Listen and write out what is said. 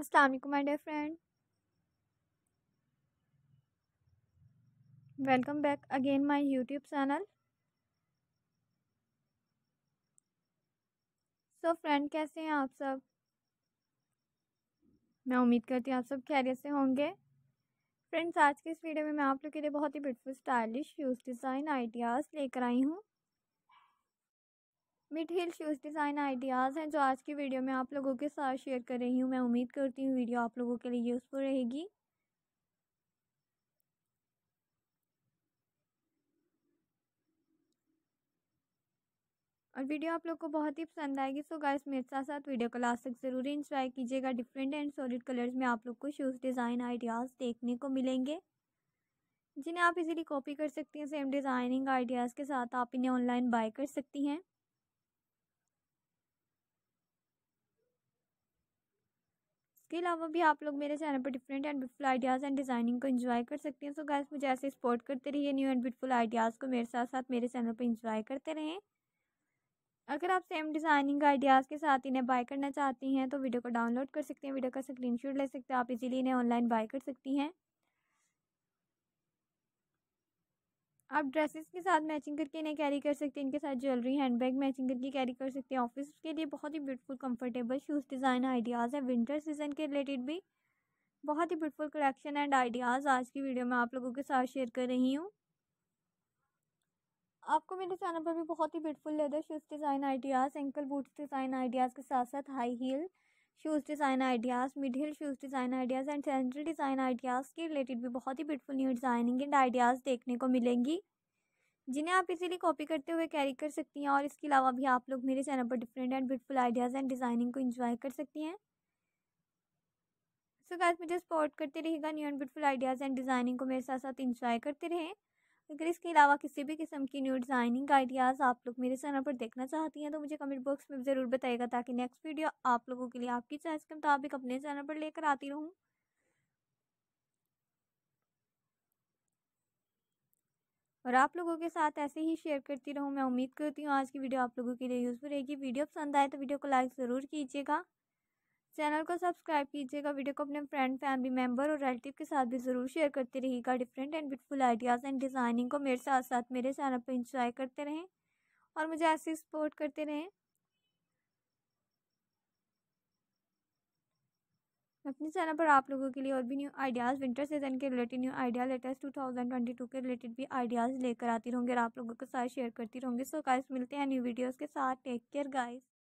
Aslam my dear friend welcome back again my YouTube channel so friend कैसे हैं आप सब मैं उम्मीद करती हूँ आप सब खैरियत से होंगे फ्रेंड्स आज के इस वीडियो में मैं आप लोग के लिए बहुत ही beautiful stylish shoes design ideas लेकर आई हूँ mid heel shoes design ideas हैं जो आज की वीडियो में आप लोगों के साथ शेयर कर रही हूँ मैं उम्मीद करती हूँ वीडियो आप लोगों के लिए यूज़फुल रहेगी और वीडियो आप लोग को बहुत ही पसंद आएगी सो गाइस मेरे साथ साथ वीडियो को लास्ट तक ज़रूर इंजॉय कीजिएगा डिफरेंट एंड सॉलिड कलर्स में आप लोग को शूज़ डिज़ाइन आइडियाज़ देखने को मिलेंगे जिन्हें आप इजीली कॉपी कर सकती हैं सेम डिज़ाइनिंग आइडियाज़ के साथ आप इन्हें ऑनलाइन बाय कर सकती हैं इसके अलावा भी आप लोग मेरे चैनल पर different and beautiful ideas and designing को इन्जॉय कर सकते हैं सो गैस मुझे ऐसे सपोर्ट करते रहिए न्यू एंड ब्यूटीफुल आइडियाज़ को मेरे साथ साथ मेरे चैनल पर इंजॉय करते रहें अगर आप सेम डिज़ाइनिंग आइडियाज़ के साथ इन्हें बाय करना चाहती हैं तो वीडियो को डाउनलोड कर सकते हैं वीडियो का स्क्रीनशॉट ले सकते हैं आप इजीली इन्हें ऑनलाइन बाय कर सकती हैं आप ड्रेसेस के साथ मैचिंग करके इन्हें कैरी कर सकते हैं इनके साथ ज्वेलरी हैंडबैग मैचिंग करके कैरी कर सकते हैं ऑफिस के लिए बहुत ही beautiful comfortable shoes design ideas है विंटर सीजन के रिलेटेड भी बहुत ही ब्यूटीफुल कलेक्शन एंड आइडियाज़ आज की वीडियो में आप लोगों के साथ शेयर कर रही हूँ आपको मेरे चैनल पर भी बहुत ही beautiful leather shoes design ideas ankle boots design ideas के साथ साथ high heel shoes design ideas mid heel shoes design ideas and sandal design ideas के रिलेटेड भी बहुत ही beautiful new designing and ideas देखने को मिलेंगी जिन्हें आप इजीली कॉपी करते हुए कैरी कर सकती हैं और इसके अलावा भी आप लोग मेरे चैनल पर different and beautiful ideas and designing को इन्जॉय कर सकती हैं सो so गैस मुझे सपोर्ट करते रहिएगा new and beautiful ideas and designing को मेरे साथ साथ इन्जॉय करते रहें अगर इसके अलावा किसी भी किस्म की न्यू डिज़ाइनिंग आइडियाज़ आप लोग मेरे चैनल पर देखना चाहती हैं तो मुझे कमेंट बॉक्स में ज़रूर बताइएगा ताकि नेक्स्ट वीडियो आप लोगों के लिए आपकी चॉइस के मुताबिक अपने चैनल पर लेकर आती रहूँ और आप लोगों के साथ ऐसे ही शेयर करती रहूँ मैं उम्मीद करती हूँ आज की वीडियो आप लोगों के लिए यूज़फुल रहेगी वीडियो पसंद आए तो वीडियो को लाइक ज़रूर कीजिएगा चैनल को सब्सक्राइब कीजिएगा वीडियो को अपने फ्रेंड फैमिली मेम्बर और रिलेटिव के साथ भी ज़रूर शेयर करते रहिएगा different and beautiful ideas and designing को मेरे साथ साथ मेरे चैनल पर इंजॉय करते रहें और मुझे ऐसे सपोर्ट करते रहें अपने चैनल पर आप लोगों के लिए और भी न्यू आइडियाज़ विंटर सीजन के related new idea latest two thousand twenty two के रिलेटेड भी आइडियाज़ लेकर आती रहूँगी और आप लोगों के साथ शेयर करती रहूँगी सो गाइस मिलते हैं न्यू वीडियोज़ के साथ टेक केयर गाइस